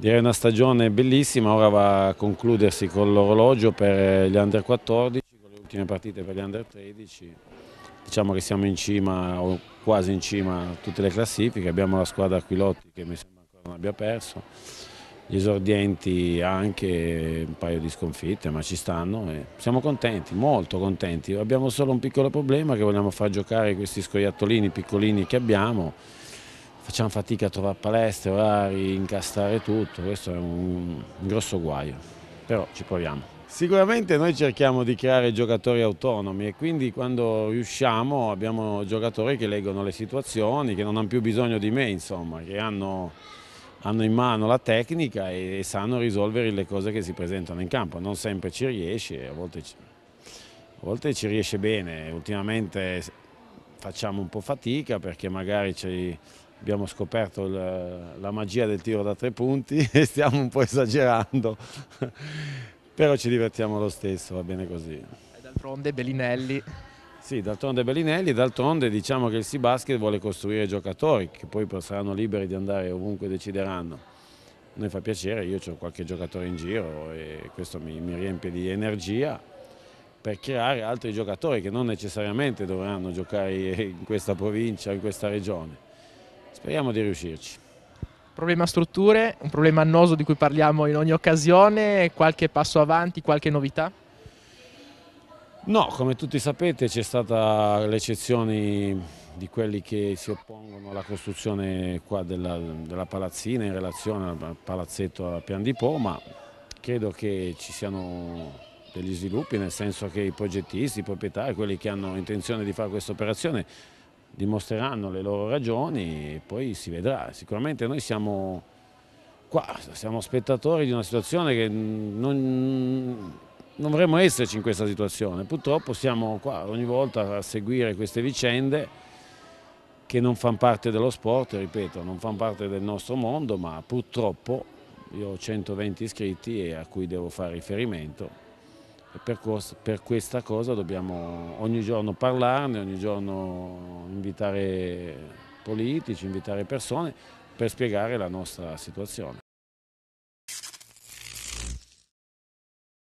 Direi una stagione bellissima, ora va a concludersi con l'orologio per gli under 14, con le ultime partite per gli under 13. Diciamo che siamo in cima o quasi in cima a tutte le classifiche, abbiamo la squadra Aquilotti che mi sembra ancora non abbia perso, gli esordienti anche un paio di sconfitte ma ci stanno e siamo contenti, molto contenti. Abbiamo solo un piccolo problema che vogliamo far giocare questi scoiattolini piccolini che abbiamo facciamo fatica a trovare palestre, orari, incastrare tutto, questo è un, grosso guaio, però ci proviamo. Sicuramente noi cerchiamo di creare giocatori autonomi e quindi quando riusciamo abbiamo giocatori che leggono le situazioni, che non hanno più bisogno di me, insomma, che hanno, hanno in mano la tecnica e, e, sanno risolvere le cose che si presentano in campo. Non sempre ci riesce, a volte ci, a volte ci riesce bene, ultimamente facciamo un po' fatica perché magari ci abbiamo scoperto la magia del tiro da tre punti e stiamo un po' esagerando, però ci divertiamo lo stesso, va bene così. D'altronde Bellinelli. Sì, d'altronde Bellinelli, d'altronde diciamo che il C-Basket vuole costruire giocatori che poi saranno liberi di andare ovunque decideranno. noi fa piacere, io ho qualche giocatore in giro e questo mi, mi riempie di energia per creare altri giocatori che non necessariamente dovranno giocare in questa provincia, in questa regione. Speriamo di riuscirci. Problema strutture, un problema annoso di cui parliamo in ogni occasione, qualche passo avanti, qualche novità? No, come tutti sapete c'è stata l'eccezione di quelli che si oppongono alla costruzione della, della, palazzina in relazione al palazzetto a Pian di Po, ma credo che ci siano degli sviluppi, nel senso che i progettisti, i proprietari, quelli che hanno intenzione di fare questa operazione dimostreranno le loro ragioni e poi si vedrà. Sicuramente noi siamo qua, siamo spettatori di una situazione che non, non vorremmo esserci in questa situazione. Purtroppo siamo qua ogni volta a seguire queste vicende che non fanno parte dello sport, ripeto, non fanno parte del nostro mondo, ma purtroppo io ho 120 iscritti e a cui devo fare riferimento per, per, questa cosa dobbiamo ogni giorno parlarne, ogni giorno invitare politici, invitare persone per spiegare la nostra situazione.